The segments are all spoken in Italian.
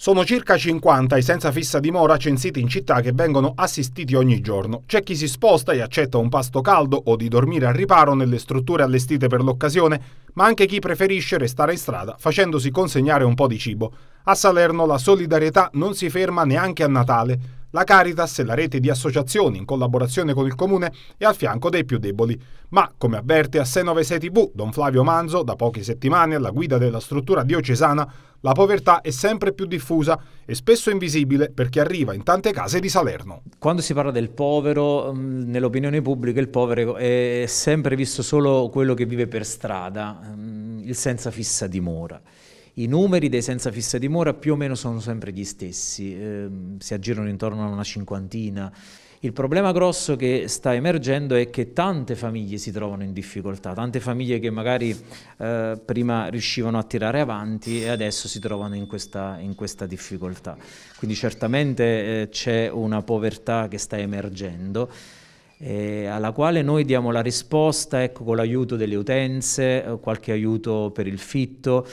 Sono circa 50 i senza fissa dimora censiti in città che vengono assistiti ogni giorno. C'è chi si sposta e accetta un pasto caldo o di dormire al riparo nelle strutture allestite per l'occasione, ma anche chi preferisce restare in strada facendosi consegnare un po' di cibo. A Salerno la solidarietà non si ferma neanche a Natale. La Caritas e la rete di associazioni in collaborazione con il Comune è al fianco dei più deboli. Ma, come avverte a 696 TV Don Flavio Manzo, da poche settimane alla guida della struttura diocesana, la povertà è sempre più diffusa e spesso invisibile perché arriva in tante case di Salerno. Quando si parla del povero, mm, nell'opinione pubblica il povero è sempre visto solo quello che vive per strada, mm, il senza fissa dimora. I numeri dei senza fissa dimora più o meno sono sempre gli stessi, eh, si aggirano intorno a una cinquantina. Il problema grosso che sta emergendo è che tante famiglie si trovano in difficoltà, tante famiglie che magari eh, prima riuscivano a tirare avanti e adesso si trovano in questa, in questa difficoltà. Quindi certamente eh, c'è una povertà che sta emergendo. Eh, alla quale noi diamo la risposta ecco, con l'aiuto delle utenze, eh, qualche aiuto per il fitto,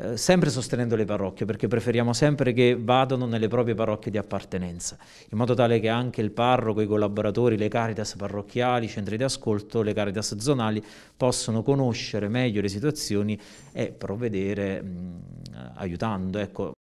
eh, sempre sostenendo le parrocchie, perché preferiamo sempre che vadano nelle proprie parrocchie di appartenenza, in modo tale che anche il parroco, i collaboratori, le caritas parrocchiali, i centri di ascolto, le caritas zonali possono conoscere meglio le situazioni e provvedere mh, mm, aiutando. Ecco.